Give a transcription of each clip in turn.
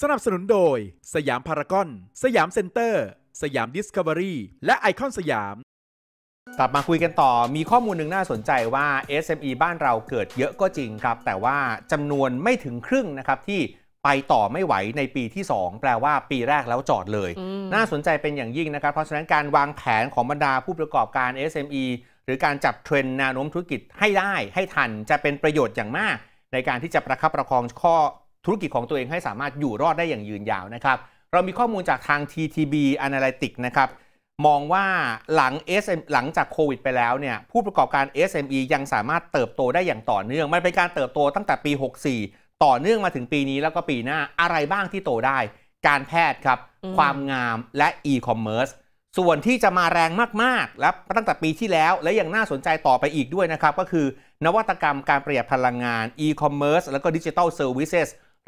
สนับสนุนโดย สยามพารากอน สยามเซ็นเตอร์ สยามดิสคัฟเวอรี่และไอคอนสยาม กลับมาคุยกันต่อมีข้อมูลหนึ่งน่าสนใจว่า SME บ้านเราเกิดเยอะก็จริงครับ แต่ว่าจำนวนไม่ถึงครึ่งนะครับที่ไปต่อไม่ไหวในปีที่ 2 แปลว่าปีแรกแล้วจอดเลย น่าสนใจเป็นอย่างยิ่งนะครับ เพราะฉะนั้นการวางแผนของบรรดาผู้ประกอบการ SME หรือการจับเทรนแนวโน้มธุรกิจให้ได้ให้ทันจะเป็นประโยชน์อย่างมาก ในการที่จะประคับประคองข้อธุรกิจของตัวเองให้สามารถอยู่รอดได้อย่างยืนยาวนะครับ เรามีข้อมูลจากทาง TTB Analytics นะครับ มองว่าหลัง SM หลังจากโควิดไปแล้วเนี่ยผู้ประกอบการ SME ยังสามารถเติบโตได้อย่างต่อเนื่อง มันเป็นการเติบโตตั้งแต่ปี 64 ต่อเนื่องมาถึงปีนี้แล้วก็ปีหน้าอะไรบ้างที่โตได้ การแพทย์ครับ ความงามและอีคอมเมิร์ซส่วนที่จะมาแรงมากๆ และตั้งแต่ปีที่แล้ว และยังน่าสนใจต่อไปอีกด้วยนะครับก็คือนวัตกรรมการประหยัดพลังงานอีคอมเมิร์ซแล้วก็ดิจิทัลเซอร์วิสเ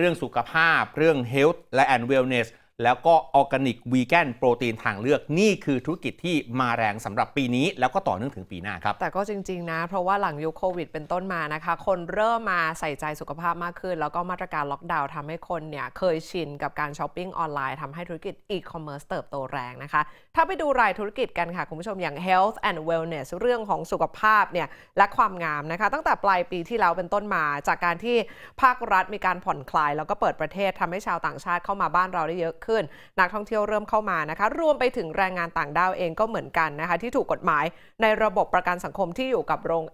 เรื่องสุขภาพ เรื่อง health และ and wellness แล้วก็ออร์แกนิกวีแกนโปรตีนทางเลือก นี่คือธุรกิจที่มาแรงสำหรับปีนี้ แล้วก็ต่อเนื่องถึงปีหน้าครับ แต่ก็จริงๆนะเพราะว่าหลังยุคโควิดเป็นต้นมานะคะคนเริ่มมาใส่ใจสุขภาพมากขึ้น แล้วก็มาตรการล็อกดาวน์ทำให้คนเนี่ยเคยชินกับการช้อปปิ้งออนไลน์ทำให้ธุรกิจอีคอมเมิร์ซเติบโตแรงนะคะ ถ้าไปดูรายธุรกิจกันค่ะคุณผู้ชมอย่าง health and wellness เรื่องของสุขภาพเนี่ยและความงามนะคะ ตั้งแต่ปลายปีที่แล้วเป็นต้นมา จากการที่ภาครัฐมีการผ่อนคลาย แล้วก็เปิดประเทศ ทำให้ชาวต่างชาติเข้ามาบ้านเราได้เยอะขึ้นนักท่องเที่ยวเริ่มเข้ามานะคะ รวมไปถึงแรงงานต่างด้าวเองก็เหมือนกันนะคะ ที่ถูกกฎหมายในระบบประกันสังคมที่อยู่กับโรง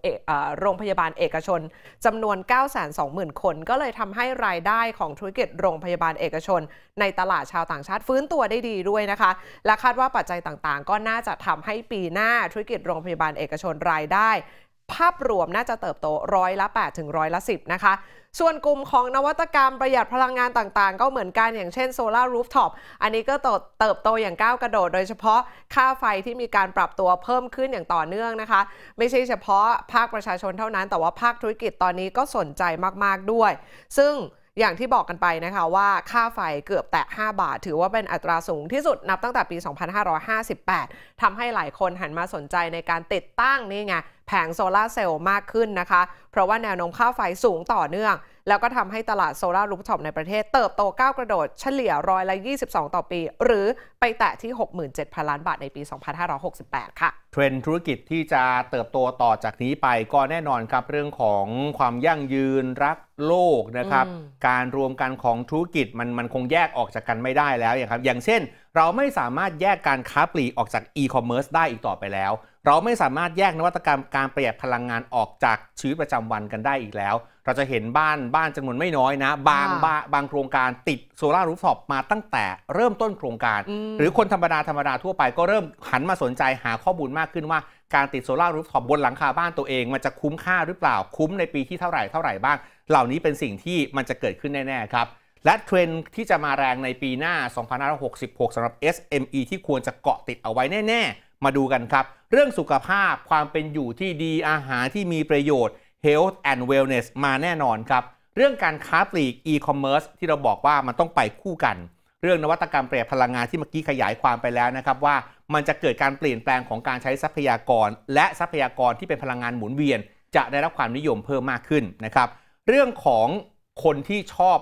โรงพยาบาลเอกชนจำนวน 920,000คน ก็เลยทำให้รายได้ของธุรกิจโรงพยาบาลเอกชน ในตลาดชาวต่างชาติฟื้นตัวได้ดีด้วยนะคะ และคาดว่าปัจจัยต่างๆ ก็น่าจะทำให้ปีหน้าธุรกิจโรงพยาบาลเอกชนรายได้ภาพรวมน่าจะเติบโตร้อยละ8ถึงร้อยละ10นะคะ ส่วนกลุ่มของนวัตกรรมประหยัดพลังงานต่าง ๆ ก็เหมือนกันอย่างเช่นโซลารูฟท็อปอันนี้ก็เติบโตอย่างก้าวกระโดด โดยเฉพาะค่าไฟที่มีการปรับตัวเพิ่มขึ้นอย่างต่อเนื่องนะคะ ไม่ใช่เฉพาะภาคประชาชนเท่านั้น แต่ว่าภาคธุรกิจตอนนี้ก็สนใจมากๆด้วย ซึ่งอย่างที่บอกกันไปนะคะว่าค่าไฟเกือบแตะ5บาท ถือว่าเป็นอัตราสูงที่สุดนับตั้งแต่ปี 2558 ทำให้หลายคนหันมาสนใจในการติดตั้งนี่ไงแผงโซลาเซลล์มากขึ้นนะคะ เพราะว่าแนวโน้มค่าไฟสูงต่อเนื่อง แล้วก็ทำให้ตลาดโซลารูฟท็อปในประเทศเติบโตก้าวกระโดดเฉลี่ยร้อยละ 22 ต่อปี หรือไปแตะที่ 67,000 ล้านบาทในปี 2568 ค่ะ เทรนด์ธุรกิจที่จะเติบโตต่อจากนี้ไปก็แน่นอนครับเรื่องของความยั่งยืนรักโลกนะครับ การรวมกันของธุรกิจมันมันคงแยกออกจากกันไม่ได้แล้ว อย่างครับ อย่างเช่น เราไม่สามารถแยกการค้าปลีกออกจากอีคอมเมิร์ซได้อีกต่อไปแล้วเราไม่สามารถแยกนวัตกรรมการประหยัดพลังงานออกจากชีวิตประจำวันกันได้อีกแล้ว เราจะเห็นบ้านบ้านจำนวนไม่น้อยนะ บางบาบางโครงการติดโซลารูฟท็อปมาตั้งแต่ เริ่มต้นโครงการ หรือคนธรรมดาธรรมดาทั่วไปก็เริ่มหันมาสนใจหาข้อมูลมากขึ้นว่า การติดโซลารูฟท็อปบนหลังคาบ้านตัวเอง มันจะคุ้มค่าหรือเปล่าคุ้มในปีที่เท่าไหร่เท่าไหร่บ้างเหล่านี้เป็นสิ่งที่มันจะเกิดขึ้นแน่ๆครับและเทรนที่จะมาแรงในปีหน้า2566สำหรับ SME ที่ควรจะเกาะติดเอาไว้แน่ๆมาดูกันครับ เรื่องสุขภาพความเป็นอยู่ที่ดีอาหารที่มีประโยชน์ health and wellness มาแน่นอนครับ เรื่องการค้าปลีก e-commerce ที่เราบอกว่ามันต้องไปคู่กัน เรื่องนวัตกรรมเปลี่ยนพลังงานที่เมื่อกี้ขยายความไปแล้วนะครับ ว่ามันจะเกิดการเปลี่ยนแปลงของการใช้ทรัพยากร และทรัพยากรที่เป็นพลังงานหมุนเวียน จะได้รับความนิยมเพิ่มมากขึ้นนะครับเรื่องของคนที่ชอบ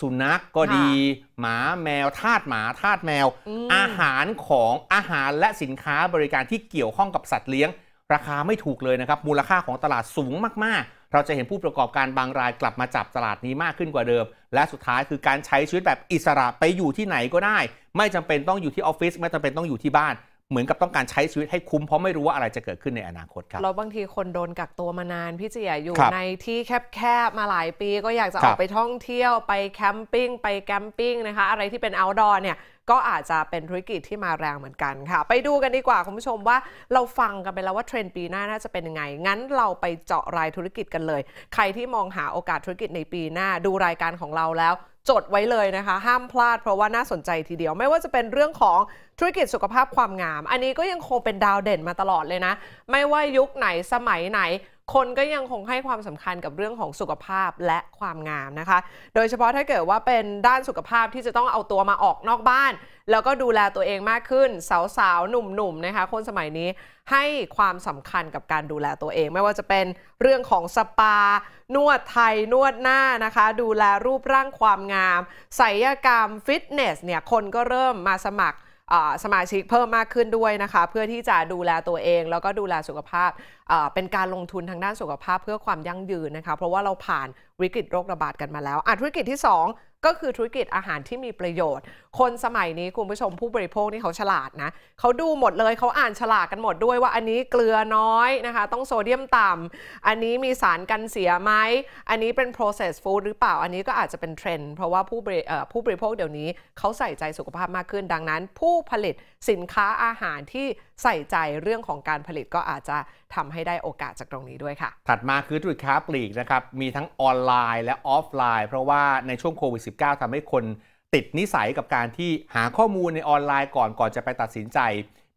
สุนัขกก็ดี หมาแมวทาตหมาทาตแมว อาหารของอาหารและสินค้าบริการที่เกี่ยวข้องกับสัตว์เลี้ยง ราคาไม่ถูกเลยนะครับ มูลค่าของตลาดสูงมากๆ เราจะเห็นผู้ประกอบการบางรายกลับมาจับตลาดนี้มากขึ้นกว่าเดิม และสุดท้ายคือการใช้ชีวิตแบบอิสระไปอยู่ที่ไหนก็ได้ ไม่จำเป็นต้องอยู่ที่ออฟฟิศไม่จำเป็นต้องอยู่ที่บ้านเหมือนกับต้องการใช้ชีวิตให้คุ้มเพราะไม่รู้ว่าอะไรจะเกิดขึ้นในอนาคตครับเราบางทีคนโดนกักตัวมานาน พี่เจียอยู่ในที่แคบๆมาหลายปี ก็อยากจะออกไปท่องเที่ยวไปแคมปิ้งไปแคมปิ้งนะคะ อะไรที่เป็นเอาท์ดอร์เนี่ยก็อาจจะเป็นธุรกิจที่มาแรงเหมือนกันค่ะไปดูกันดีกว่าคุณผู้ชมว่า เราฟังกันไปแล้วว่าเทรนด์ปีหน้าน่าจะเป็นยังไง งั้นเราไปเจาะรายธุรกิจกันเลยใครที่มองหาโอกาสธุรกิจในปีหน้าดูรายการของเราแล้วจดไว้เลยนะคะห้ามพลาดเพราะว่าน่าสนใจทีเดียวไม่ว่าจะเป็นเรื่องของธุรกิจสุขภาพความงาม อันนี้ก็ยังคงเป็นดาวเด่นมาตลอดเลยนะ ไม่ว่ายุคไหนสมัยไหน คนก็ยังคงให้ความสำคัญกับเรื่องของสุขภาพและความงามนะคะ โดยเฉพาะถ้าเกิดว่าเป็นด้านสุขภาพที่จะต้องเอาตัวมาออกนอกบ้านแล้วก็ดูแลตัวเองมากขึ้น สาวๆ หนุ่มๆ นะคะคนสมัยนี้ให้ความสำคัญกับการดูแลตัวเอง ไม่ว่าจะเป็นเรื่องของสปานวดไทยนวดหน้านะคะดูแลรูปร่างความงามศัลยกรรมฟิตเนสเนี่ยคนก็เริ่มมาสมัครสมาชิกเพิ่มมากขึ้นด้วยนะคะเพื่อที่จะดูแลตัวเอง แล้วก็ดูแลสุขภาพเป็นการลงทุนทางด้านสุขภาพเพื่อความยั่งยืนนะคะเพราะว่าเราผ่านวิกฤตโรคระบาดกันมาแล้วธุรกิจที่ 2ก็คือธุรกิจอาหารที่มีประโยชน์ คนสมัยนี้คุณผู้ชมผู้บริโภคนี่เขาฉลาดนะ เขาดูหมดเลยเขาอ่านฉลากกันหมดด้วยว่าอันนี้เกลือน้อยนะคะต้องโซเดียมต่ำ อันนี้มีสารกันเสียไหมอันนี้เป็น processed food หรือเปล่า อันนี้ก็อาจจะเป็นเทรนด์เพราะว่าผู้บริผู้บริโภคเดี๋ยวนี้เขาใส่ใจสุขภาพมากขึ้น ดังนั้นผู้ผลิตสินค้าอาหารที่ใส่ใจเรื่องของการผลิตก็อาจจะทำให้ได้โอกาสจากตรงนี้ด้วยค่ะ ถัดมาคือธุรกิจค้าปลีกนะครับ มีทั้งออนไลน์และออฟไลน์ เพราะว่าในช่วงโควิด -19 ทำให้คนติดนิสัยกับการที่หาข้อมูลในออนไลน์ก่อนก่อนจะไปตัดสินใจ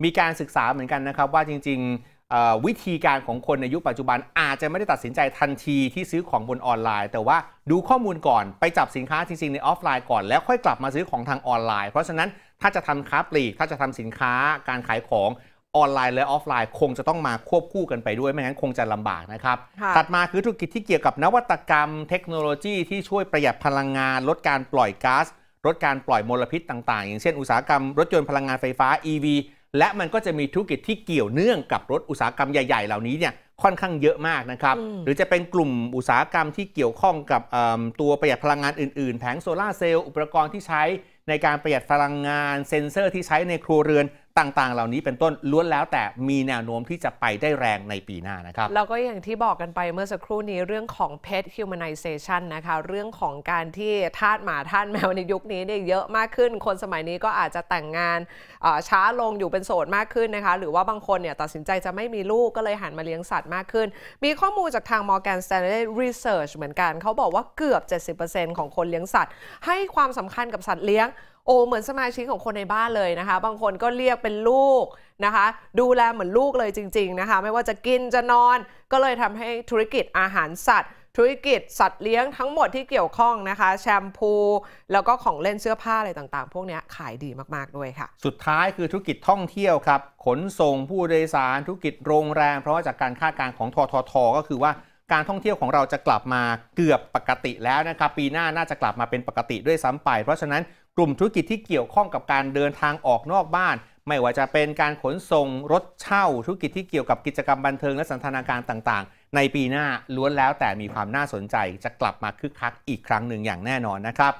มีการศึกษาเหมือนกันนะครับ ว่าจริง ๆวิธีการของคนในยุคปัจจุบันอาจจะไม่ได้ตัดสินใจทันทีที่ซื้อของบนออนไลน์ แต่ว่าดูข้อมูลก่อนไปจับสินค้าจริงๆ ในออฟไลน์ก่อนแล้ว ค่อยกลับมาซื้อของทางออนไลน์ เพราะฉะนั้นถ้าจะทำค้าปลีกถ้าจะทำสินค้าการขายของออนไลน์และออฟไลน์คงจะต้องมาควบคู่กันไปด้วย ไม่งั้นคงจะลำบากนะครับ ถัดมาคือธุรกิจที่เกี่ยวกับนวัตกรรมเทคโนโลยีที่ช่วยประหยัดพลังงาน ลดการปล่อยก๊าซลดการปล่อยมลพิษ ต่างๆ อย่างเช่นอุตสาหกรรม รถยนต์พลังงานไฟฟ้า EV และมันก็จะมีธุรกิจที่เกี่ยวเนื่องกับรถอุตสาหกรรมใหญ่ๆเหล่านี้เนี่ยค่อนข้างเยอะมากนะครับหรือจะเป็นกลุ่มอุตสาหกรรมที่เกี่ยวข้องกับตัวประหยัดพลังงานอื่นๆ แผงโซลาเซลล์อุปกรณ์ที่ใช้ในการประหยัดพลังงานเซ็นเซอร์ที่ใช้ในครัวเรือนต่างๆ เหล่านี้เป็นต้นล้วนแล้วแต่มีแนวโน้มที่จะไปได้แรงในปีหน้านะครับแล้วก็อย่างที่บอกกันไปเมื่อสักครู่นี้เรื่องของ pet humanization นะคะเรื่องของการที่ทาสหมาทาสแมวในยุคนี้เนี่ยเยอะมากขึ้น คนสมัยนี้ก็อาจจะแต่งงานช้าลงอยู่เป็นโสดมากขึ้นนะคะหรือว่าบางคนเนี่ยตัดสินใจจะไม่มีลูกก็เลยหันมาเลี้ยงสัตว์มากขึ้น มีข้อมูลจากทาง Morgan Stanley Research เหมือนกันเขาบอกว่าเกือบ 70%ของคนเลี้ยงสัตว์ ให้ความสำคัญกับสัตว์เลี้ยงโอ้เหมือนสมาชิกของคนในบ้านเลยนะคะบางคนก็เรียกเป็นลูกนะคะดูแลเหมือนลูกเลยจริงๆนะคะไม่ว่าจะกินจะนอนก็เลยทำให้ธุรกิจอาหารสัตว์ ธุรกิจสัตว์เลี้ยงทั้งหมดที่เกี่ยวข้องนะคะแชมพูแล้วก็ของเล่นเสื้อผ้าอะไรต่างๆ พวกนี้ขายดีมากๆด้วยค่ะ สุดท้ายคือธุรกิจท่องเที่ยวครับ ขนส่งผู้โดยสารธุรกิจโรงแรมเพราะว่าจากการคาดการณ์ของทททก็คือว่าการท่องเที่ยวของเราจะกลับมาเกือบปกติแล้วนะครับปีหน้าน่าจะกลับมาเป็นปกติด้วยซ้ำไป เพราะฉะนั้นกลุ่มธุรกิจที่เกี่ยวข้องกับการเดินทางออกนอกบ้าน ไม่ว่าจะเป็นการขนส่งรถเช่า ธุรกิจที่เกี่ยวกับกิจกรรมบันเทิงและสันทนาการต่าง ๆ ในปีหน้าล้วนแล้วแต่มีความน่าสนใจจะกลับมาคึกคักอีกครั้งหนึ่งอย่างแน่นอนนะครับ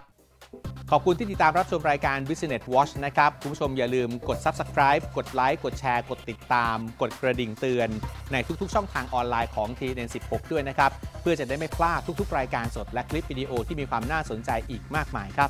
ขอบคุณที่ติดตามรับชมรายการ Business Watch นะครับ คุณผู้ชมอย่าลืมกด Subscribe กดไลค์กดแชร์ กดติดตาม กดกระดิ่งเตือน ในทุก ๆช่องทางออนไลน์ของ TN 16ด้วยนะครับเพื่อจะได้ไม่พลาดทุก ๆรายการสดและคลิปวิดีโอที่มีความน่าสนใจอีกมากมายครับ